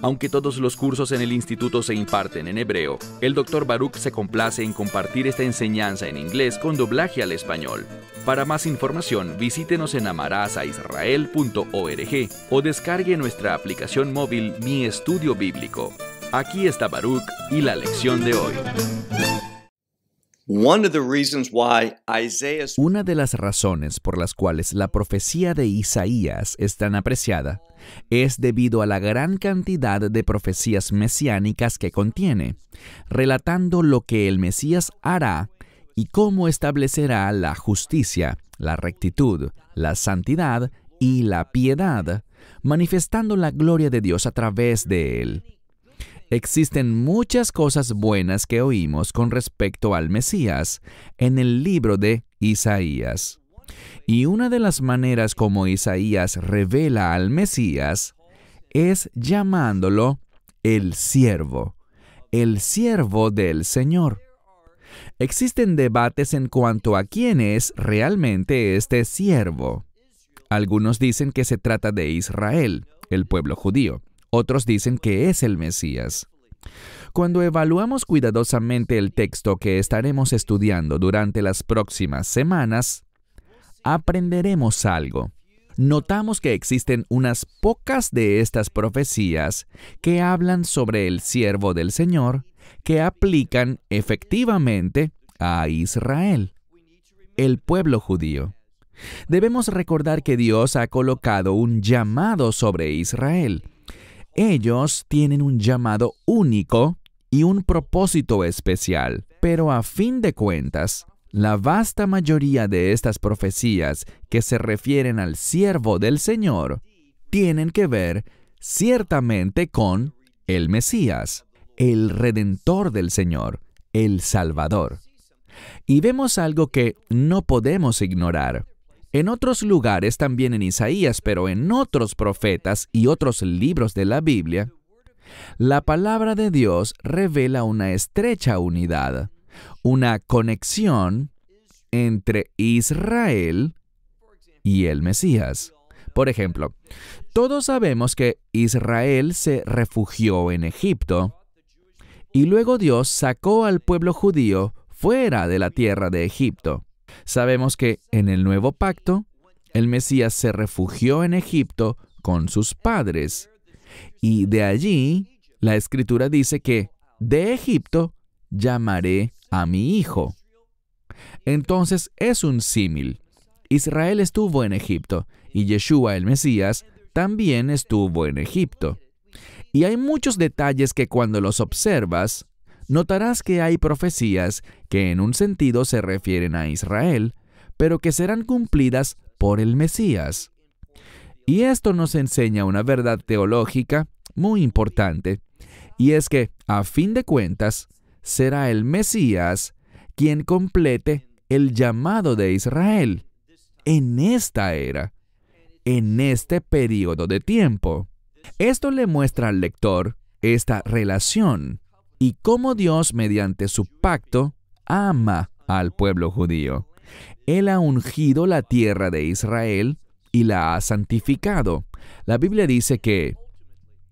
aunque todos los cursos en el instituto se imparten en hebreo, el Dr. Baruch se complace en compartir esta enseñanza en inglés con doblaje al español. Para más información, visítenos en amarazaisrael.org o descargue nuestra aplicación móvil Mi Estudio Bíblico. Aquí está Baruch y la lección de hoy. Una de las razones por las cuales la profecía de Isaías es tan apreciada es debido a la gran cantidad de profecías mesiánicas que contiene, relatando lo que el Mesías hará y cómo establecerá la justicia, la rectitud, la santidad y la piedad, manifestando la gloria de Dios a través de él. Existen muchas cosas buenas que oímos con respecto al Mesías en el libro de Isaías. Y una de las maneras como Isaías revela al Mesías es llamándolo el siervo, el siervo del Señor. Existen debates en cuanto a quién es realmente este siervo. Algunos dicen que se trata de Israel, el pueblo judío. Otros dicen que es el Mesías. Cuando evaluamos cuidadosamente el texto que estaremos estudiando durante las próximas semanas, aprenderemos algo. Notamos que existen unas pocas de estas profecías que hablan sobre el siervo del Señor que aplican efectivamente a Israel, el pueblo judío. Debemos recordar que Dios ha colocado un llamado sobre Israel ellos tienen un llamado único y un propósito especial, pero a fin de cuentas, la vasta mayoría de estas profecías que se refieren al siervo del Señor tienen que ver ciertamente con el Mesías, el Redentor del Señor, el Salvador. Y vemos algo que no podemos ignorar. En otros lugares, también en Isaías, pero en otros profetas y otros libros de la Biblia, la palabra de Dios revela una estrecha unidad, una conexión entre Israel y el Mesías. Por ejemplo, todos sabemos que Israel se refugió en Egipto y luego Dios sacó al pueblo judío fuera de la tierra de Egipto. Sabemos que en el nuevo pacto, el Mesías se refugió en Egipto con sus padres. Y de allí, la escritura dice que de Egipto llamaré a mi hijo. Entonces es un símil. Israel estuvo en Egipto y Yeshua el Mesías también estuvo en Egipto. Y hay muchos detalles que cuando los observas notarás que hay profecías que en un sentido se refieren a Israel, pero que serán cumplidas por el Mesías. Y esto nos enseña una verdad teológica muy importante, y es que, a fin de cuentas, será el Mesías quien complete el llamado de Israel en esta era, en este periodo de tiempo. Esto le muestra al lector esta relación y cómo Dios, mediante su pacto, ama al pueblo judío. Él ha ungido la tierra de Israel y la ha santificado. La Biblia dice que,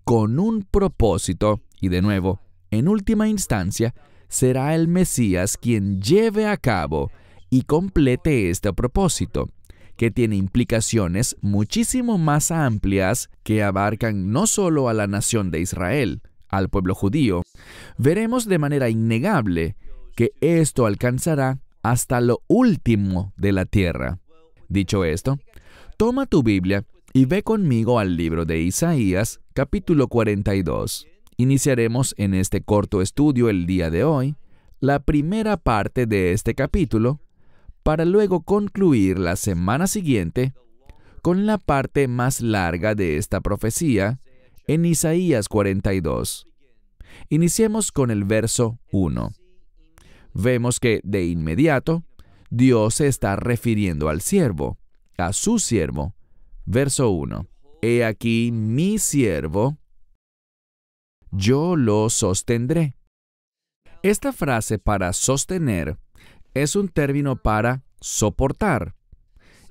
con un propósito, y de nuevo, en última instancia, será el Mesías quien lleve a cabo y complete este propósito, que tiene implicaciones muchísimo más amplias que abarcan no solo a la nación de Israel, al pueblo judío, veremos de manera innegable que esto alcanzará hasta lo último de la tierra. Dicho esto, toma tu Biblia y ve conmigo al libro de Isaías, capítulo 42. Iniciaremos en este corto estudio el día de hoy la primera parte de este capítulo para luego concluir la semana siguiente con la parte más larga de esta profecía en Isaías 42. Iniciemos con el verso 1. Vemos que de inmediato Dios se está refiriendo al siervo, a su siervo. Verso 1. He aquí mi siervo, yo lo sostendré. Esta frase para sostener es un término para soportar.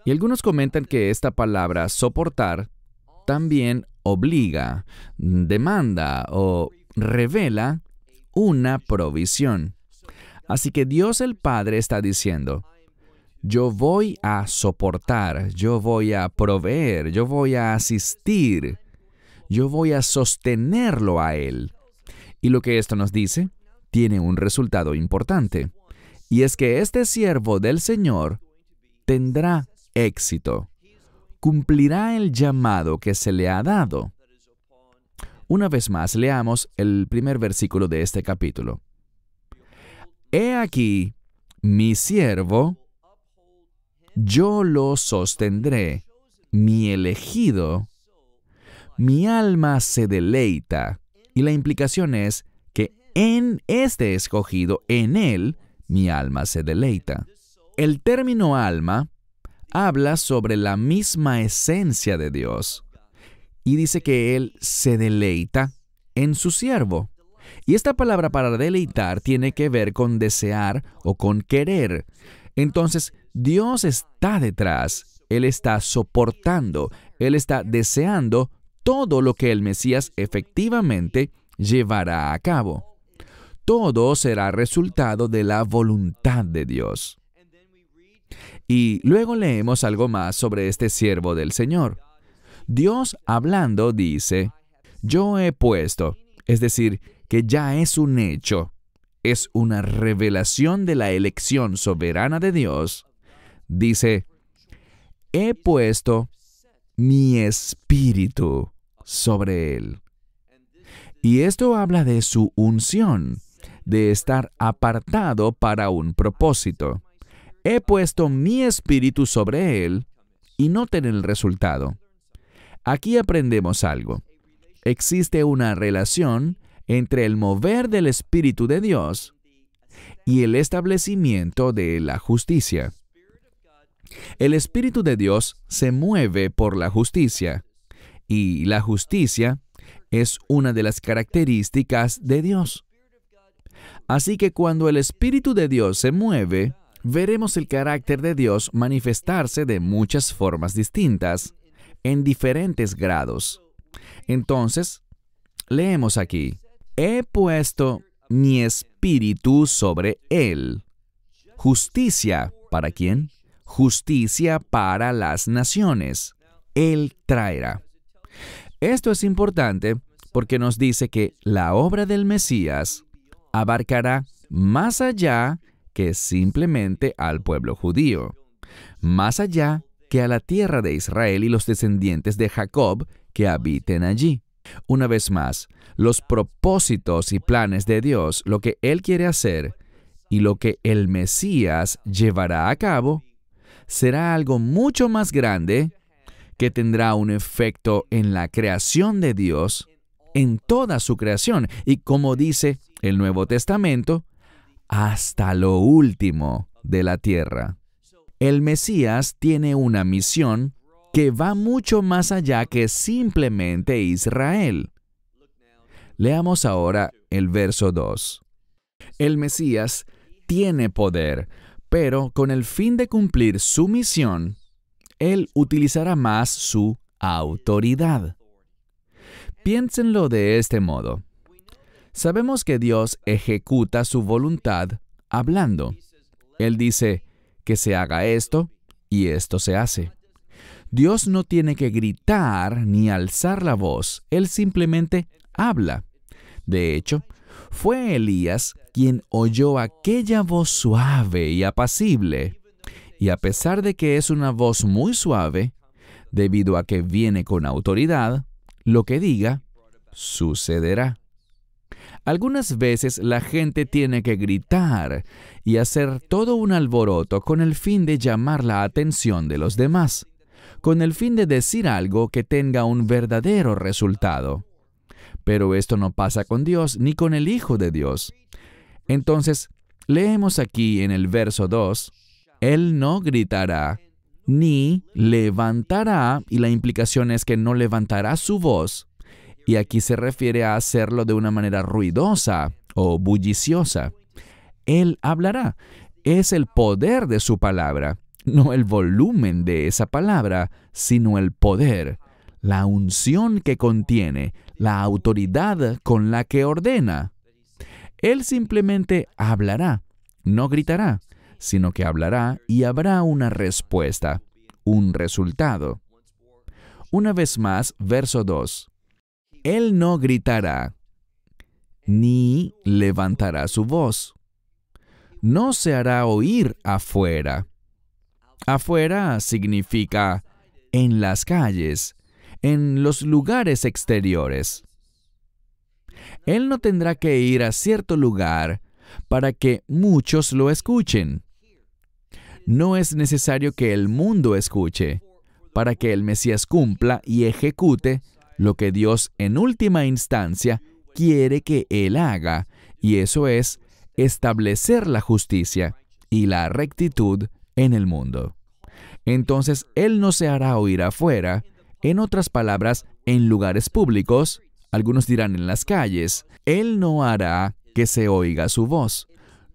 Y algunos comentan que esta palabra soportar también obliga, demanda o revela una provisión. Así que Dios el Padre está diciendo, yo voy a soportar, yo voy a proveer, yo voy a asistir, yo voy a sostenerlo a Él. Y lo que esto nos dice tiene un resultado importante, y es que este siervo del Señor tendrá éxito, cumplirá el llamado que se le ha dado. Una vez más, leamos el primer versículo de este capítulo. He aquí, mi siervo, yo lo sostendré, mi elegido, mi alma se deleita. Y la implicación es que en este escogido, en él, mi alma se deleita. El término alma habla sobre la misma esencia de Dios y dice que Él se deleita en su siervo. Y esta palabra para deleitar tiene que ver con desear o con querer. Entonces, Dios está detrás, Él está soportando, Él está deseando todo lo que el Mesías efectivamente llevará a cabo. Todo será resultado de la voluntad de Dios. Y luego leemos algo más sobre este siervo del Señor. Dios hablando dice, yo he puesto, es decir, que ya es un hecho, es una revelación de la elección soberana de Dios, dice, he puesto mi espíritu sobre él. Y esto habla de su unción, de estar apartado para un propósito. He puesto mi espíritu sobre él y no tener el resultado. Aquí aprendemos algo. Existe una relación entre el mover del Espíritu de Dios y el establecimiento de la justicia. El Espíritu de Dios se mueve por la justicia y la justicia es una de las características de Dios. Así que cuando el Espíritu de Dios se mueve, veremos el carácter de Dios manifestarse de muchas formas distintas en diferentes grados. Entonces, leemos aquí, he puesto mi espíritu sobre él. Justicia, ¿para quién? Justicia para las naciones. Él traerá. Esto es importante porque nos dice que la obra del Mesías abarcará más allá que simplemente al pueblo judío, más allá a la tierra de Israel y los descendientes de Jacob que habiten allí. Una vez más, los propósitos y planes de Dios, lo que Él quiere hacer y lo que el Mesías llevará a cabo, será algo mucho más grande que tendrá un efecto en la creación de Dios, en toda su creación, y como dice el Nuevo Testamento, hasta lo último de la tierra. El Mesías tiene una misión que va mucho más allá que simplemente Israel. Leamos ahora el verso 2. El Mesías tiene poder, pero con el fin de cumplir su misión, Él utilizará más su autoridad. Piénsenlo de este modo. Sabemos que Dios ejecuta su voluntad hablando. Él dice, que se haga esto y esto se hace. Dios no tiene que gritar ni alzar la voz, Él simplemente habla. De hecho, fue Elías quien oyó aquella voz suave y apacible. Y a pesar de que es una voz muy suave, debido a que viene con autoridad, lo que diga sucederá. Algunas veces la gente tiene que gritar y hacer todo un alboroto con el fin de llamar la atención de los demás, con el fin de decir algo que tenga un verdadero resultado. Pero esto no pasa con Dios ni con el Hijo de Dios. Entonces, leemos aquí en el verso 2, Él no gritará, ni levantará, y la implicación es que no levantará su voz, y aquí se refiere a hacerlo de una manera ruidosa o bulliciosa. Él hablará. Es el poder de su palabra, no el volumen de esa palabra, sino el poder, la unción que contiene, la autoridad con la que ordena. Él simplemente hablará, no gritará, sino que hablará y habrá una respuesta, un resultado. Una vez más, verso 2. Él no gritará ni levantará su voz. No se hará oír afuera. Afuera significa en las calles, en los lugares exteriores. Él no tendrá que ir a cierto lugar para que muchos lo escuchen. No es necesario que el mundo escuche para que el Mesías cumpla y ejecute lo que Dios en última instancia quiere que Él haga, y eso es establecer la justicia y la rectitud en el mundo. Entonces Él no se hará oír afuera, en otras palabras, en lugares públicos, algunos dirán en las calles, Él no hará que se oiga su voz.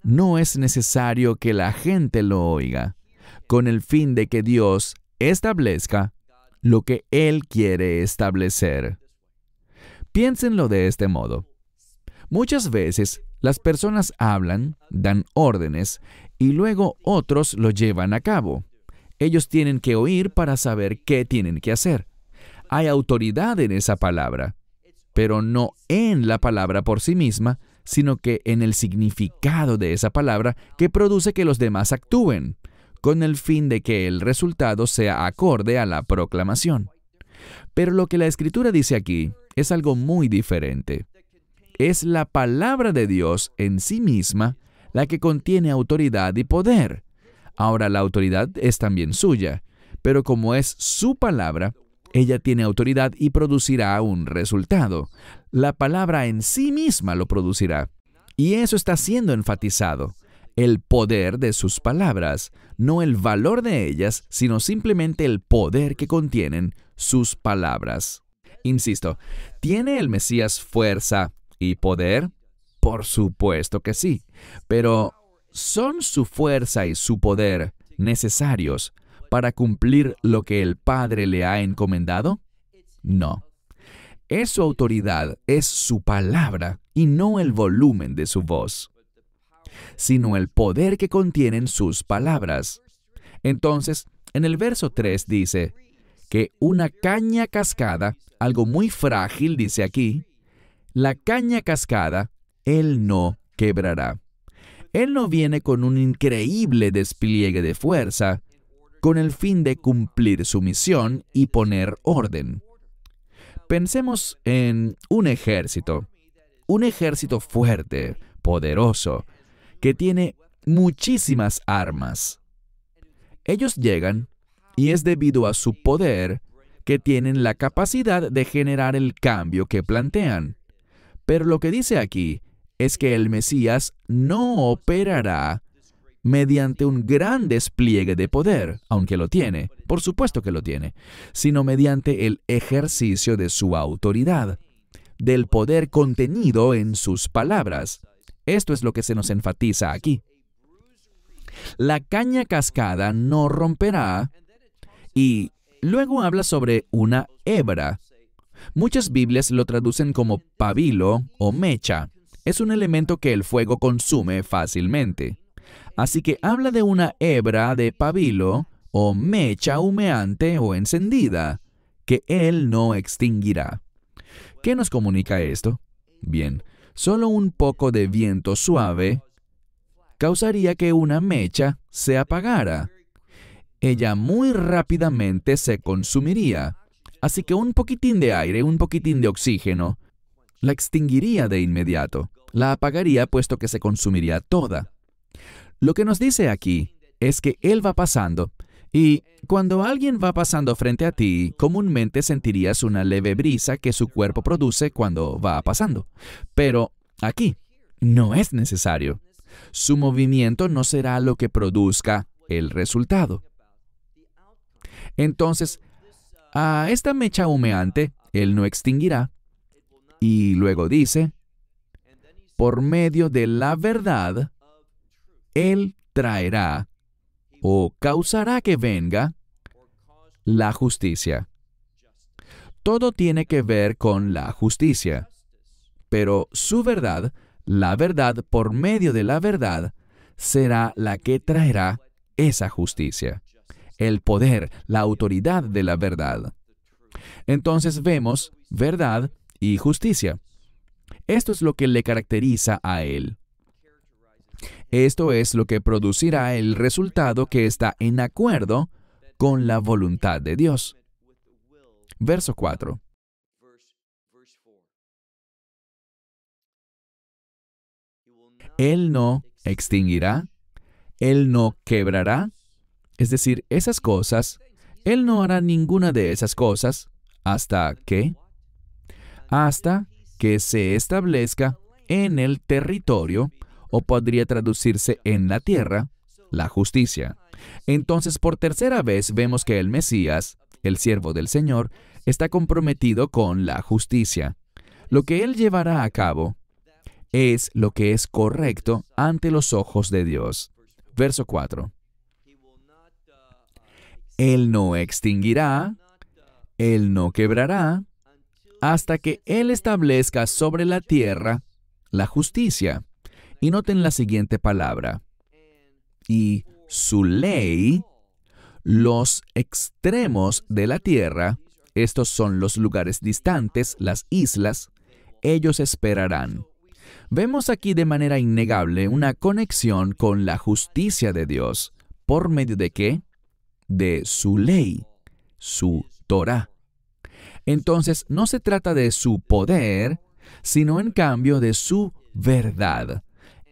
No es necesario que la gente lo oiga, con el fin de que Dios establezca lo que Él quiere establecer. Piénsenlo de este modo. Muchas veces las personas hablan, dan órdenes y luego otros lo llevan a cabo. Ellos tienen que oír para saber qué tienen que hacer. Hay autoridad en esa palabra, pero no en la palabra por sí misma, sino que en el significado de esa palabra que produce que los demás actúen con el fin de que el resultado sea acorde a la proclamación. Pero lo que la escritura dice aquí es algo muy diferente. Es la palabra de Dios en sí misma la que contiene autoridad y poder. Ahora la autoridad es también suya, pero como es su palabra, ella tiene autoridad y producirá un resultado. La palabra en sí misma lo producirá. Y eso está siendo enfatizado el poder de sus palabras, no el valor de ellas, sino simplemente el poder que contienen sus palabras. Insisto, ¿tiene el Mesías fuerza y poder? Por supuesto que sí, pero ¿son su fuerza y su poder necesarios para cumplir lo que el Padre le ha encomendado? No. Es su autoridad, es su palabra y no el volumen de su voz sino el poder que contienen sus palabras. Entonces, en el verso 3 dice que una caña cascada, algo muy frágil, dice aquí, la caña cascada, él no quebrará. Él no viene con un increíble despliegue de fuerza, con el fin de cumplir su misión y poner orden. Pensemos en un ejército, un ejército fuerte, poderoso, que tiene muchísimas armas. Ellos llegan y es debido a su poder que tienen la capacidad de generar el cambio que plantean. Pero lo que dice aquí es que el Mesías no operará mediante un gran despliegue de poder, aunque lo tiene, por supuesto que lo tiene, sino mediante el ejercicio de su autoridad, del poder contenido en sus palabras. Esto es lo que se nos enfatiza aquí. La caña cascada no romperá y luego habla sobre una hebra. Muchas Biblias lo traducen como pabilo o mecha. Es un elemento que el fuego consume fácilmente. Así que habla de una hebra de pabilo o mecha humeante o encendida, que él no extinguirá. ¿Qué nos comunica esto? Bien, Solo un poco de viento suave causaría que una mecha se apagara. Ella muy rápidamente se consumiría, así que un poquitín de aire, un poquitín de oxígeno, la extinguiría de inmediato, la apagaría puesto que se consumiría toda. Lo que nos dice aquí es que él va pasando, y cuando alguien va pasando frente a ti, comúnmente sentirías una leve brisa que su cuerpo produce cuando va pasando. Pero aquí no es necesario. Su movimiento no será lo que produzca el resultado. Entonces, a esta mecha humeante, él no extinguirá. Y luego dice, por medio de la verdad, él traerá o causará que venga la justicia. Todo tiene que ver con la justicia, pero su verdad, la verdad por medio de la verdad, será la que traerá esa justicia, el poder, la autoridad de la verdad. Entonces vemos verdad y justicia. Esto es lo que le caracteriza a él. Esto es lo que producirá el resultado que está en acuerdo con la voluntad de Dios. Verso 4. Él no extinguirá, Él no quebrará, es decir, esas cosas, Él no hará ninguna de esas cosas hasta que, hasta que se establezca en el territorio o podría traducirse en la tierra, la justicia. Entonces, por tercera vez vemos que el Mesías, el siervo del Señor, está comprometido con la justicia. Lo que él llevará a cabo es lo que es correcto ante los ojos de Dios. Verso 4. Él no extinguirá, él no quebrará, hasta que él establezca sobre la tierra la justicia y noten la siguiente palabra. Y su ley, los extremos de la tierra, estos son los lugares distantes, las islas, ellos esperarán. Vemos aquí de manera innegable una conexión con la justicia de Dios. ¿Por medio de qué? De su ley, su Torah. Entonces, no se trata de su poder, sino en cambio de su verdad.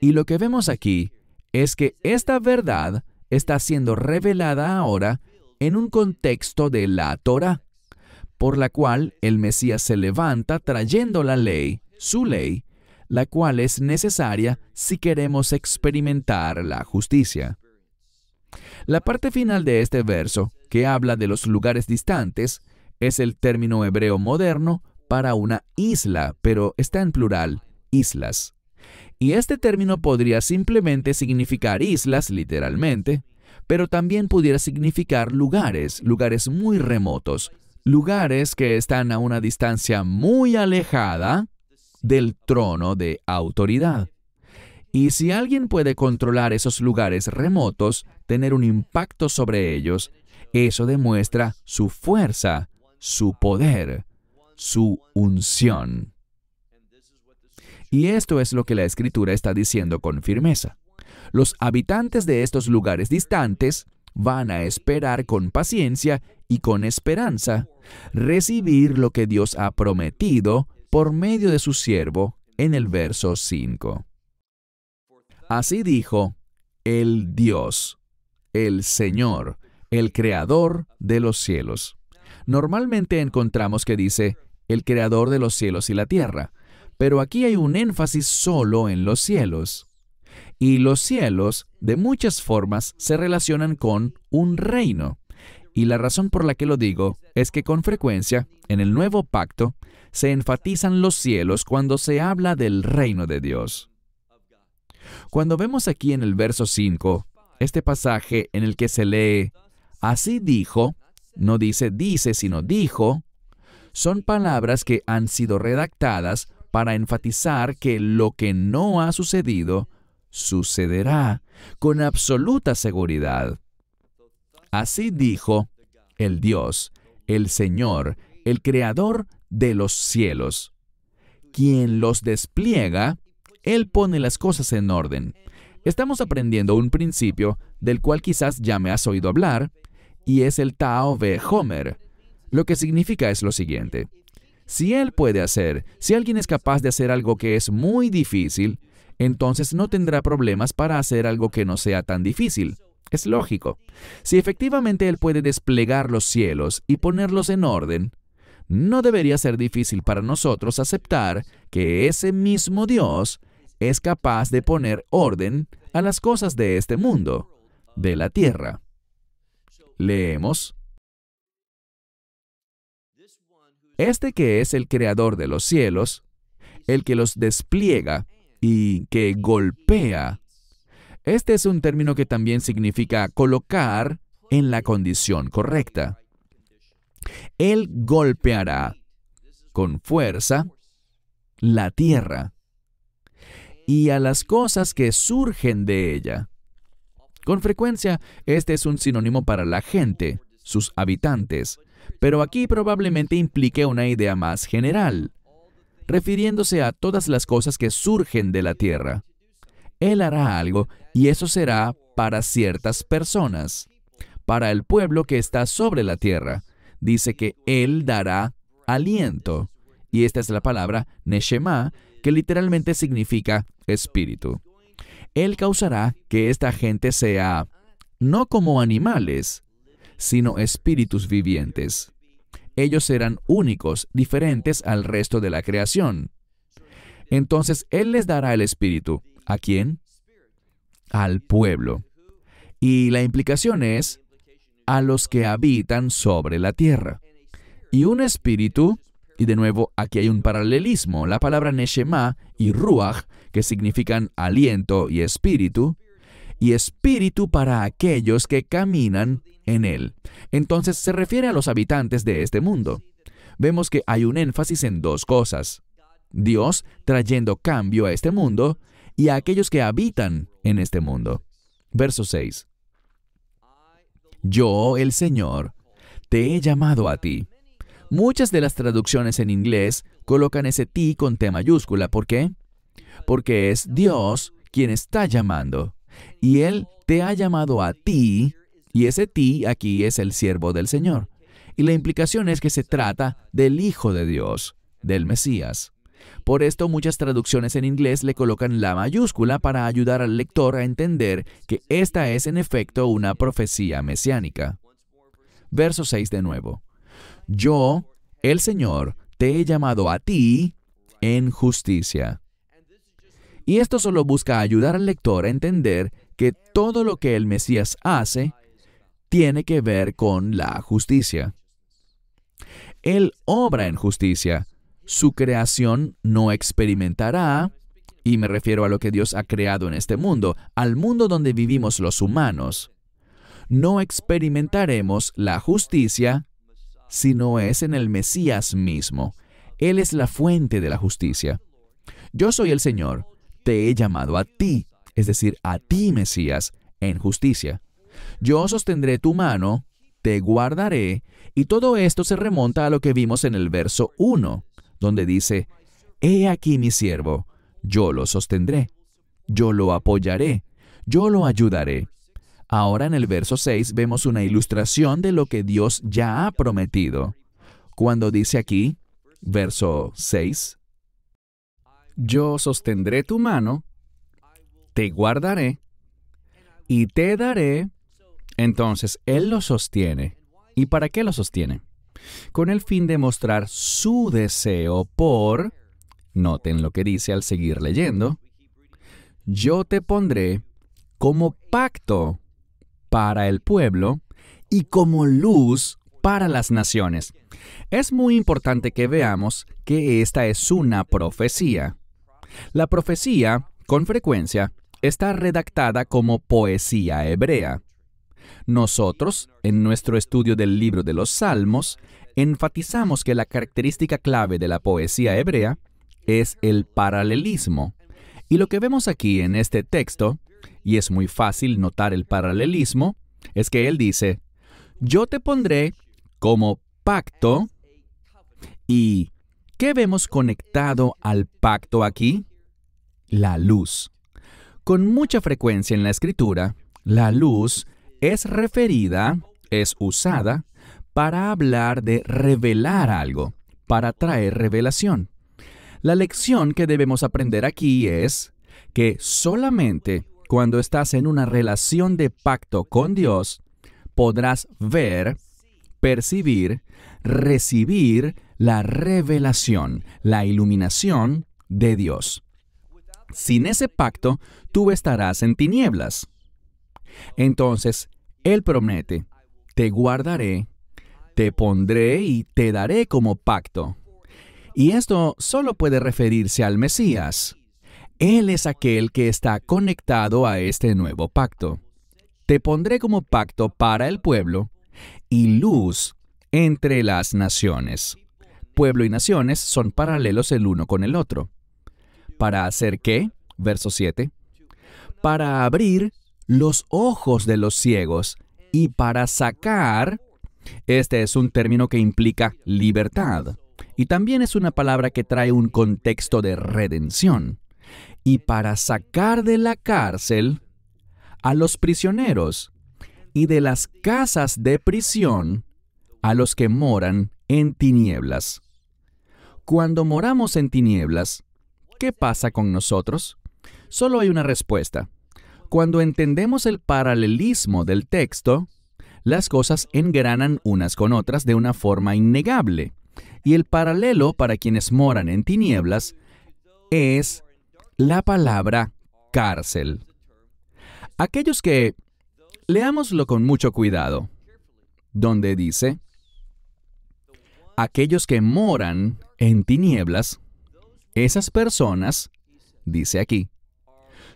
Y lo que vemos aquí es que esta verdad está siendo revelada ahora en un contexto de la Torah, por la cual el Mesías se levanta trayendo la ley, su ley, la cual es necesaria si queremos experimentar la justicia. La parte final de este verso, que habla de los lugares distantes, es el término hebreo moderno para una isla, pero está en plural, islas. Y este término podría simplemente significar islas, literalmente, pero también pudiera significar lugares, lugares muy remotos, lugares que están a una distancia muy alejada del trono de autoridad. Y si alguien puede controlar esos lugares remotos, tener un impacto sobre ellos, eso demuestra su fuerza, su poder, su unción. Y esto es lo que la escritura está diciendo con firmeza. Los habitantes de estos lugares distantes van a esperar con paciencia y con esperanza recibir lo que Dios ha prometido por medio de su siervo en el verso 5. Así dijo el Dios, el Señor, el Creador de los cielos. Normalmente encontramos que dice el Creador de los cielos y la tierra, pero aquí hay un énfasis solo en los cielos. Y los cielos, de muchas formas, se relacionan con un reino. Y la razón por la que lo digo es que con frecuencia, en el nuevo pacto, se enfatizan los cielos cuando se habla del reino de Dios. Cuando vemos aquí en el verso 5, este pasaje en el que se lee, así dijo, no dice dice, sino dijo, son palabras que han sido redactadas para enfatizar que lo que no ha sucedido sucederá con absoluta seguridad. Así dijo el Dios, el Señor, el Creador de los cielos. Quien los despliega, Él pone las cosas en orden. Estamos aprendiendo un principio del cual quizás ya me has oído hablar, y es el Tao de Homer. Lo que significa es lo siguiente. Si Él puede hacer, si alguien es capaz de hacer algo que es muy difícil, entonces no tendrá problemas para hacer algo que no sea tan difícil. Es lógico. Si efectivamente Él puede desplegar los cielos y ponerlos en orden, no debería ser difícil para nosotros aceptar que ese mismo Dios es capaz de poner orden a las cosas de este mundo, de la tierra. Leemos Este que es el creador de los cielos, el que los despliega y que golpea. Este es un término que también significa colocar en la condición correcta. Él golpeará con fuerza la tierra y a las cosas que surgen de ella. Con frecuencia, este es un sinónimo para la gente, sus habitantes, pero aquí probablemente implique una idea más general, refiriéndose a todas las cosas que surgen de la tierra. Él hará algo y eso será para ciertas personas, para el pueblo que está sobre la tierra. Dice que Él dará aliento. Y esta es la palabra Neshema, que literalmente significa espíritu. Él causará que esta gente sea no como animales, sino espíritus vivientes. Ellos serán únicos, diferentes al resto de la creación. Entonces Él les dará el espíritu. ¿A quién? Al pueblo. Y la implicación es a los que habitan sobre la tierra. Y un espíritu, y de nuevo aquí hay un paralelismo, la palabra Neshema y Ruach, que significan aliento y espíritu, y espíritu para aquellos que caminan en él. Entonces se refiere a los habitantes de este mundo. Vemos que hay un énfasis en dos cosas. Dios trayendo cambio a este mundo y a aquellos que habitan en este mundo. Verso 6. Yo, el Señor, te he llamado a ti. Muchas de las traducciones en inglés colocan ese ti con T mayúscula. ¿Por qué? Porque es Dios quien está llamando. Y Él te ha llamado a ti y ese ti aquí es el siervo del Señor. Y la implicación es que se trata del Hijo de Dios, del Mesías. Por esto muchas traducciones en inglés le colocan la mayúscula para ayudar al lector a entender que esta es en efecto una profecía mesiánica. Verso 6 de nuevo. Yo, el Señor, te he llamado a ti en justicia. Y esto solo busca ayudar al lector a entender que todo lo que el Mesías hace tiene que ver con la justicia. Él obra en justicia. Su creación no experimentará, y me refiero a lo que Dios ha creado en este mundo, al mundo donde vivimos los humanos. No experimentaremos la justicia si no es en el Mesías mismo. Él es la fuente de la justicia. Yo soy el Señor, te he llamado a ti, es decir, a ti Mesías, en justicia. Yo sostendré tu mano, te guardaré, y todo esto se remonta a lo que vimos en el verso 1, donde dice, He aquí mi siervo, yo lo sostendré, yo lo apoyaré, yo lo ayudaré. Ahora en el verso 6 vemos una ilustración de lo que Dios ya ha prometido. Cuando dice aquí, verso 6, Yo sostendré tu mano, te guardaré, y te daré entonces, Él lo sostiene. ¿Y para qué lo sostiene? Con el fin de mostrar su deseo por, noten lo que dice al seguir leyendo, yo te pondré como pacto para el pueblo y como luz para las naciones. Es muy importante que veamos que esta es una profecía. La profecía, con frecuencia, está redactada como poesía hebrea. Nosotros, en nuestro estudio del libro de los Salmos, enfatizamos que la característica clave de la poesía hebrea es el paralelismo. Y lo que vemos aquí en este texto, y es muy fácil notar el paralelismo, es que él dice, yo te pondré como pacto y ¿qué vemos conectado al pacto aquí? La luz. Con mucha frecuencia en la escritura, la luz es referida, es usada para hablar de revelar algo, para traer revelación. La lección que debemos aprender aquí es que solamente cuando estás en una relación de pacto con Dios, podrás ver, percibir, recibir la revelación, la iluminación de Dios. Sin ese pacto, tú estarás en tinieblas. Entonces, Él promete, te guardaré, te pondré y te daré como pacto. Y esto solo puede referirse al Mesías. Él es aquel que está conectado a este nuevo pacto. Te pondré como pacto para el pueblo y luz entre las naciones. Pueblo y naciones son paralelos el uno con el otro. ¿Para hacer qué? Verso 7. Para abrir los ojos de los ciegos y para sacar, este es un término que implica libertad y también es una palabra que trae un contexto de redención. Y para sacar de la cárcel a los prisioneros y de las casas de prisión a los que moran en tinieblas. Cuando moramos en tinieblas, ¿qué pasa con nosotros? Solo hay una respuesta. Cuando entendemos el paralelismo del texto, las cosas engranan unas con otras de una forma innegable. Y el paralelo para quienes moran en tinieblas es la palabra cárcel. Aquellos que... Leámoslo con mucho cuidado, donde dice, aquellos que moran en tinieblas, esas personas, dice aquí,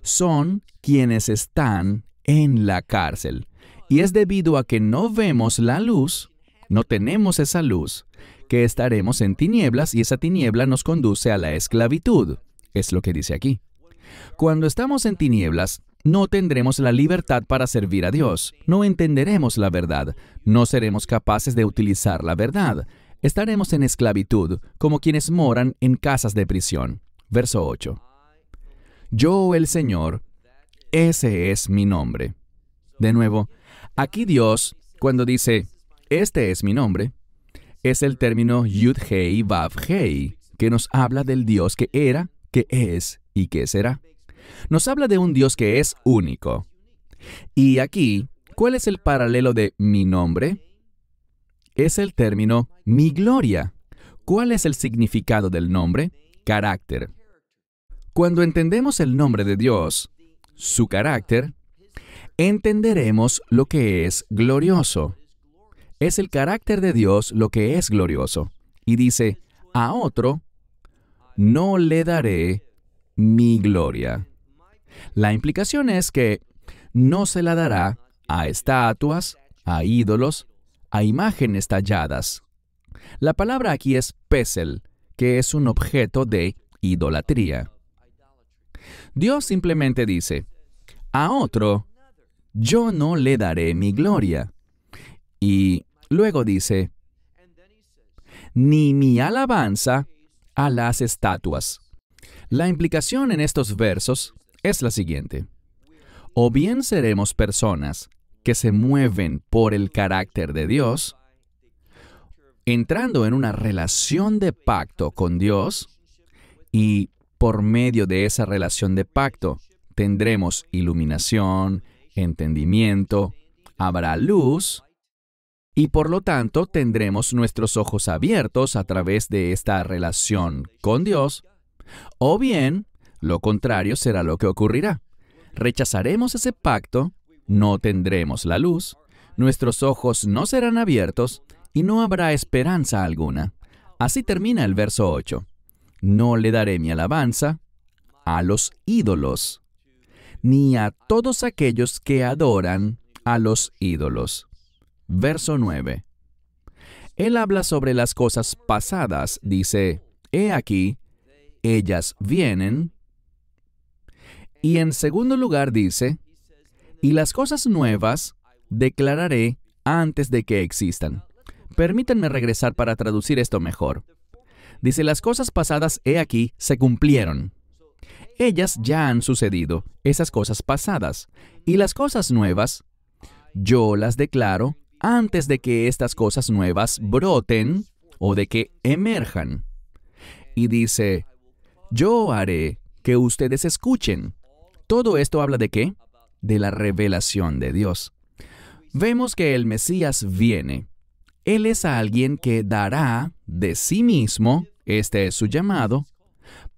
son quienes están en la cárcel. Y es debido a que no vemos la luz, no tenemos esa luz, que estaremos en tinieblas y esa tiniebla nos conduce a la esclavitud. Es lo que dice aquí. Cuando estamos en tinieblas, no tendremos la libertad para servir a Dios, no entenderemos la verdad, no seremos capaces de utilizar la verdad, estaremos en esclavitud, como quienes moran en casas de prisión. Verso 8. Yo el Señor, ese es mi nombre. De nuevo, aquí Dios, cuando dice, este es mi nombre, es el término Yud-Hei vav que nos habla del Dios que era, que es y que será. Nos habla de un Dios que es único. Y aquí, ¿cuál es el paralelo de mi nombre? Es el término mi gloria. ¿Cuál es el significado del nombre? Carácter. Cuando entendemos el nombre de Dios, su carácter, entenderemos lo que es glorioso. Es el carácter de Dios lo que es glorioso. Y dice, a otro no le daré mi gloria. La implicación es que no se la dará a estatuas, a ídolos, a imágenes talladas. La palabra aquí es pesel, que es un objeto de idolatría. Dios simplemente dice, a otro yo no le daré mi gloria. Y luego dice, ni mi alabanza a las estatuas. La implicación en estos versos es la siguiente. O bien seremos personas que se mueven por el carácter de Dios, entrando en una relación de pacto con Dios y por medio de esa relación de pacto tendremos iluminación, entendimiento, habrá luz y por lo tanto tendremos nuestros ojos abiertos a través de esta relación con Dios, o bien lo contrario será lo que ocurrirá. Rechazaremos ese pacto, no tendremos la luz, nuestros ojos no serán abiertos y no habrá esperanza alguna. Así termina el verso 8. No le daré mi alabanza a los ídolos, ni a todos aquellos que adoran a los ídolos. Verso 9. Él habla sobre las cosas pasadas, dice, He aquí, ellas vienen. Y en segundo lugar dice, Y las cosas nuevas declararé antes de que existan. Permítanme regresar para traducir esto mejor. Dice, las cosas pasadas, he aquí, se cumplieron. Ellas ya han sucedido, esas cosas pasadas. Y las cosas nuevas, yo las declaro antes de que estas cosas nuevas broten o de que emerjan. Y dice, yo haré que ustedes escuchen. Todo esto habla de qué? De la revelación de Dios. Vemos que el Mesías viene. Él es alguien que dará de sí mismo este es su llamado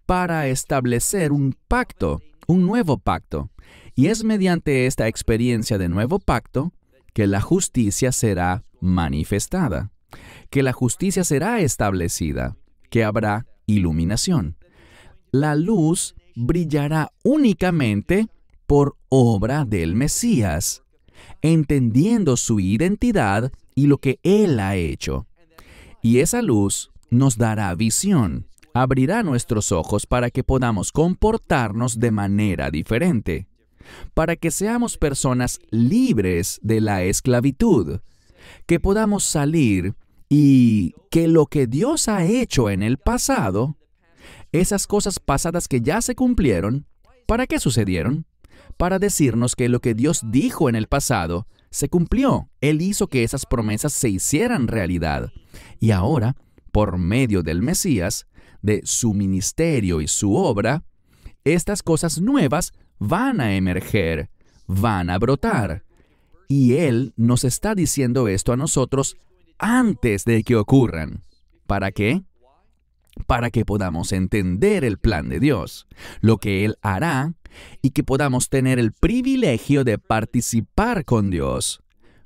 para establecer un pacto, un nuevo pacto. Y es mediante esta experiencia de nuevo pacto que la justicia será manifestada, que la justicia será establecida, que habrá iluminación. La luz brillará únicamente por obra del Mesías, entendiendo su identidad y lo que Él ha hecho. Y esa luz nos dará visión, abrirá nuestros ojos para que podamos comportarnos de manera diferente, para que seamos personas libres de la esclavitud, que podamos salir y que lo que Dios ha hecho en el pasado, esas cosas pasadas que ya se cumplieron, ¿para qué sucedieron? Para decirnos que lo que Dios dijo en el pasado se cumplió. Él hizo que esas promesas se hicieran realidad. Y ahora por medio del Mesías, de su ministerio y su obra, estas cosas nuevas van a emerger, van a brotar. Y Él nos está diciendo esto a nosotros antes de que ocurran. ¿Para qué? Para que podamos entender el plan de Dios, lo que Él hará, y que podamos tener el privilegio de participar con Dios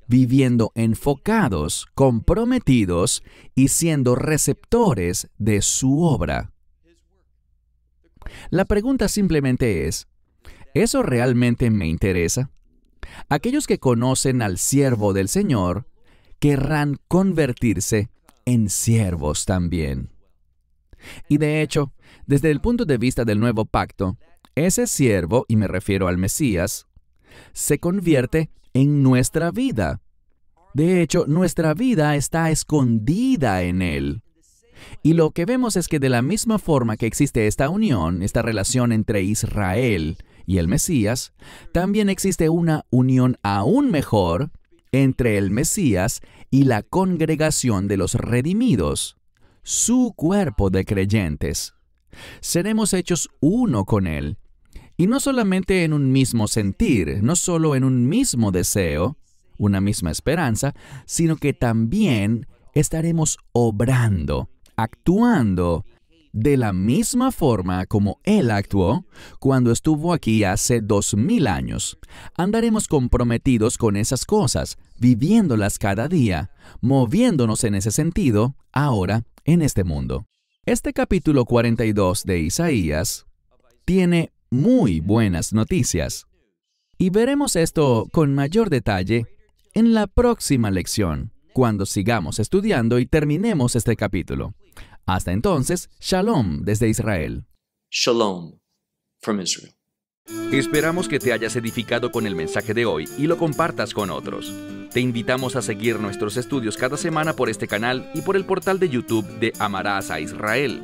viviendo enfocados, comprometidos y siendo receptores de su obra. La pregunta simplemente es, ¿eso realmente me interesa? Aquellos que conocen al siervo del Señor querrán convertirse en siervos también. Y de hecho, desde el punto de vista del nuevo pacto, ese siervo, y me refiero al Mesías, se convierte en nuestra vida. De hecho, nuestra vida está escondida en Él. Y lo que vemos es que de la misma forma que existe esta unión, esta relación entre Israel y el Mesías, también existe una unión aún mejor entre el Mesías y la congregación de los redimidos, su cuerpo de creyentes. Seremos hechos uno con Él y no solamente en un mismo sentir, no solo en un mismo deseo, una misma esperanza, sino que también estaremos obrando, actuando de la misma forma como Él actuó cuando estuvo aquí hace dos mil años. Andaremos comprometidos con esas cosas, viviéndolas cada día, moviéndonos en ese sentido ahora en este mundo. Este capítulo 42 de Isaías tiene muy buenas noticias. Y veremos esto con mayor detalle en la próxima lección, cuando sigamos estudiando y terminemos este capítulo. Hasta entonces, Shalom desde Israel. Shalom from Israel. Esperamos que te hayas edificado con el mensaje de hoy y lo compartas con otros. Te invitamos a seguir nuestros estudios cada semana por este canal y por el portal de YouTube de Amarás a Israel.